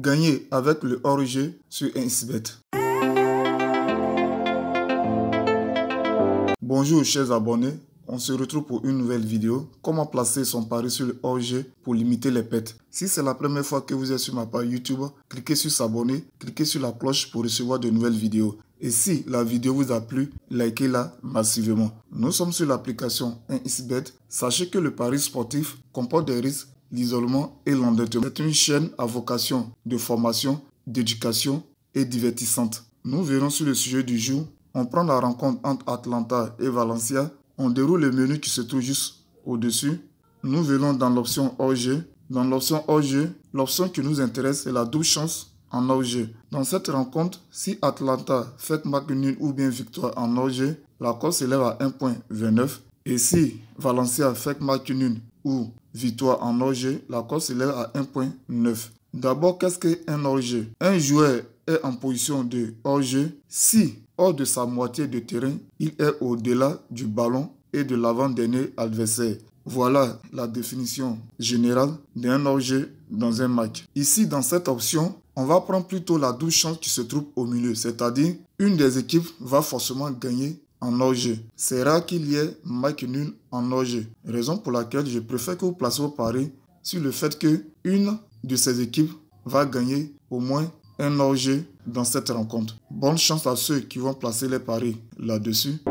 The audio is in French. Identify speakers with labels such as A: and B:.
A: Gagner avec le hors-jeu sur Insbet. Bonjour chers abonnés, on se retrouve pour une nouvelle vidéo. Comment placer son pari sur le hors-jeu pour limiter les pertes. Si c'est la première fois que vous êtes sur ma page YouTube, cliquez sur s'abonner, cliquez sur la cloche pour recevoir de nouvelles vidéos. Et si la vidéo vous a plu, likez-la massivement. Nous sommes sur l'application Insbet. Sachez que le pari sportif comporte des risques l'isolement et l'endettement. C'est une chaîne à vocation de formation, d'éducation et divertissante. Nous verrons sur le sujet du jour. On prend la rencontre entre Atlanta et Valencia. On déroule le menu qui se trouve juste au-dessus. Nous verrons dans l'option OG. Dans l'option OG, l'option qui nous intéresse est la double chance en OG. Dans cette rencontre, si Atlanta fait match ou bien victoire en OG, la cote s'élève à 1.29. Et si Valencia fait match nul ou Victoire en hors la course s'élève à 1.9. D'abord, qu'est-ce qu'un hors-jeu Un joueur est en position de hors si, hors de sa moitié de terrain, il est au-delà du ballon et de l'avant-dernier adversaire. Voilà la définition générale d'un hors dans un match. Ici, dans cette option, on va prendre plutôt la douche chance qui se trouve au milieu, c'est-à-dire une des équipes va forcément gagner en orge, C'est rare qu'il y ait Mike nul en orge. Raison pour laquelle je préfère que vous placez vos paris sur le fait que une de ces équipes va gagner au moins un orge dans cette rencontre. Bonne chance à ceux qui vont placer les paris là-dessus.